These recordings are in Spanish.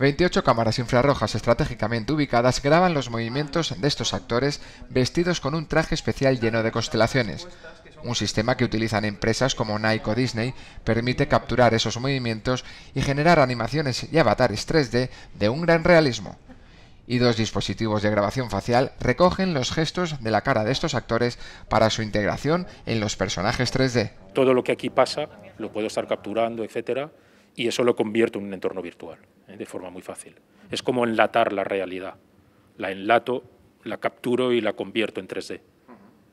28 cámaras infrarrojas estratégicamente ubicadas graban los movimientos de estos actores vestidos con un traje especial lleno de constelaciones. Un sistema que utilizan empresas como Nike o Disney permite capturar esos movimientos y generar animaciones y avatares 3D de un gran realismo. Y dos dispositivos de grabación facial recogen los gestos de la cara de estos actores para su integración en los personajes 3D. Todo lo que aquí pasa lo puedo estar capturando, etcétera y eso lo convierto en un entorno virtual, ¿eh? de forma muy fácil. Es como enlatar la realidad. La enlato, la capturo y la convierto en 3D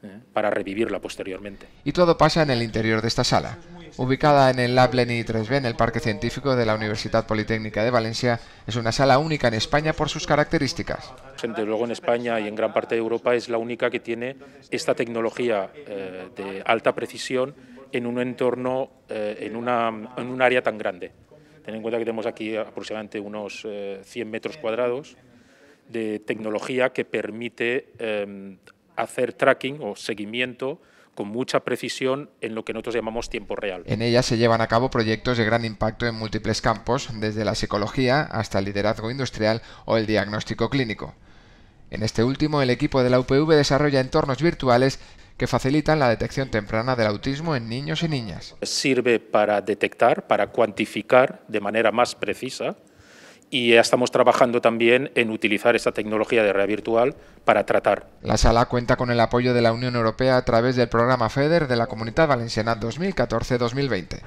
¿eh? para revivirla posteriormente. Y todo pasa en el interior de esta sala. Ubicada en el Leni 3B, en el Parque Científico de la Universidad Politécnica de Valencia, es una sala única en España por sus características. Desde luego en España y en gran parte de Europa es la única que tiene esta tecnología eh, de alta precisión en un entorno, eh, en, una, en un área tan grande. Ten en cuenta que tenemos aquí aproximadamente unos 100 eh, metros cuadrados de tecnología que permite em, hacer tracking o seguimiento con mucha precisión en lo que nosotros llamamos tiempo real. En ella se llevan a cabo proyectos de gran impacto en múltiples campos, desde la psicología hasta el liderazgo industrial o el diagnóstico clínico. En este último, el equipo de la UPV desarrolla entornos virtuales que facilitan la detección temprana del autismo en niños y niñas. Sirve para detectar, para cuantificar de manera más precisa y estamos trabajando también en utilizar esta tecnología de realidad virtual para tratar. La sala cuenta con el apoyo de la Unión Europea a través del programa FEDER de la Comunidad Valenciana 2014-2020.